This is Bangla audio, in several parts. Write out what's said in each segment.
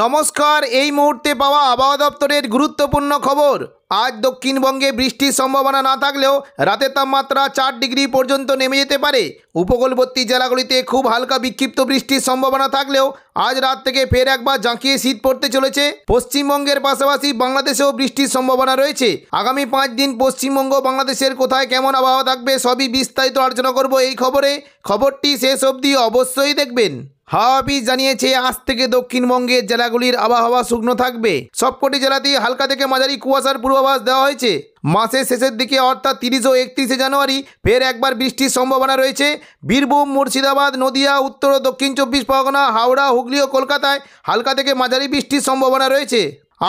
নমস্কার এই মুহূর্তে পাওয়া আবহাওয়া দপ্তরের গুরুত্বপূর্ণ খবর আজ দক্ষিণবঙ্গে বৃষ্টির সম্ভাবনা না থাকলেও রাতের তাপমাত্রা চার ডিগ্রি পর্যন্ত নেমে যেতে পারে উপকূলবর্তী জেলাগুলিতে খুব হালকা বিক্ষিপ্ত বৃষ্টির সম্ভাবনা থাকলেও আজ রাত থেকে ফের একবার জাঁকিয়ে শীত পড়তে চলেছে পশ্চিমবঙ্গের পাশাপাশি বাংলাদেশেও বৃষ্টির সম্ভাবনা রয়েছে আগামী পাঁচ দিন পশ্চিমবঙ্গ বাংলাদেশের কোথায় কেমন আবহাওয়া থাকবে সবই বিস্তারিত আলোচনা করব এই খবরে খবরটি শেষ অবধি অবশ্যই দেখবেন হাওয়াবিজ জানিয়েছে আজ থেকে দক্ষিণবঙ্গের জেলাগুলির আবহাওয়া শুকনো থাকবে সবকটি জেলাতেই হালকা থেকে মাঝারি কুয়াশার পূর্বাভাস দেওয়া হয়েছে মাসের শেষের দিকে অর্থাৎ তিরিশ ও একত্রিশে জানুয়ারি ফের একবার বৃষ্টির সম্ভাবনা রয়েছে বীরভূম মুর্শিদাবাদ নদিয়া উত্তর ও দক্ষিণ চব্বিশ পরগনা হাওড়া হুগলি ও কলকাতায় হালকা থেকে মাঝারি বৃষ্টির সম্ভাবনা রয়েছে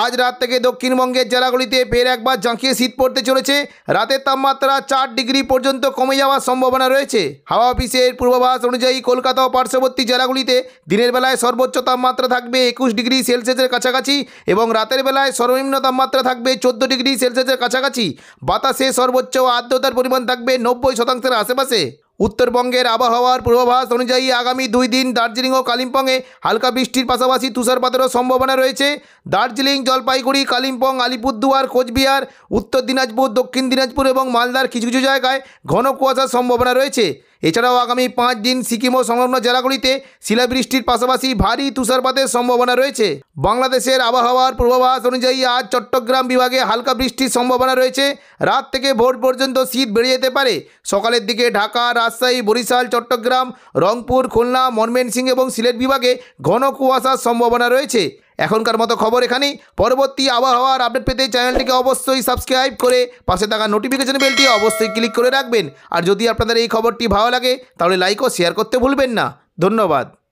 আজ রাত থেকে দক্ষিণবঙ্গের জেলাগুলিতে ফের একবার ঝাঁকিয়ে শীত পড়তে চলেছে রাতের তাপমাত্রা চার ডিগ্রি পর্যন্ত কমে যাওয়ার সম্ভাবনা রয়েছে হাওয়া অফিসের পূর্বাভাস অনুযায়ী কলকাতা ও পার্শ্ববর্তী জেলাগুলিতে দিনের বেলায় সর্বোচ্চ তাপমাত্রা থাকবে একুশ ডিগ্রি সেলসিয়াসের কাছাকাছি এবং রাতের বেলায় সর্বনিম্ন তাপমাত্রা থাকবে চোদ্দ ডিগ্রি সেলসিয়াসের কাছাকাছি বাতাসে সর্বোচ্চ আর্দ্রতার পরিমাণ থাকবে নব্বই শতাংশের আশেপাশে উত্তরবঙ্গের আবহাওয়ার পূর্বাভাস অনুযায়ী আগামী দুই দিন দার্জিলিং ও কালিম্পংয়ে হালকা বৃষ্টির পাশাপাশি তুষারপাতেরও সম্ভাবনা রয়েছে দার্জিলিং জলপাইগুড়ি কালিম্পং আলিপুরদুয়ার কোচবিহার উত্তর দিনাজপুর দক্ষিণ দিনাজপুর এবং মালদার কিছু কিছু জায়গায় ঘন কুয়াশার সম্ভাবনা রয়েছে এছাড়াও আগামী পাঁচ দিন সিকিম ও সংলগ্ন জেলাগুলিতে শিলাবৃষ্টির পাশাপাশি ভারী তুষারপাতের সম্ভাবনা রয়েছে বাংলাদেশের আবহাওয়ার পূর্বাভাস অনুযায়ী আজ চট্টগ্রাম বিভাগে হালকা বৃষ্টির সম্ভাবনা রয়েছে রাত থেকে ভোর পর্যন্ত শীত বেড়ে যেতে পারে সকালের দিকে ঢাকা রাজশাহী বরিশাল চট্টগ্রাম রংপুর খুলনা মনমেনসিং এবং সিলেট বিভাগে ঘন কুয়াশার সম্ভাবনা রয়েছে এখনকার মতো খবর এখানেই পরবর্তী আবহাওয়ার আপডেট পেতে চ্যানেলটিকে অবশ্যই সাবস্ক্রাইব করে পাশে থাকা নোটিফিকেশন বেলটি অবশ্যই ক্লিক করে রাখবেন আর যদি আপনাদের এই খবরটি ভালো লাগে তাহলে লাইক ও শেয়ার করতে ভুলবেন না ধন্যবাদ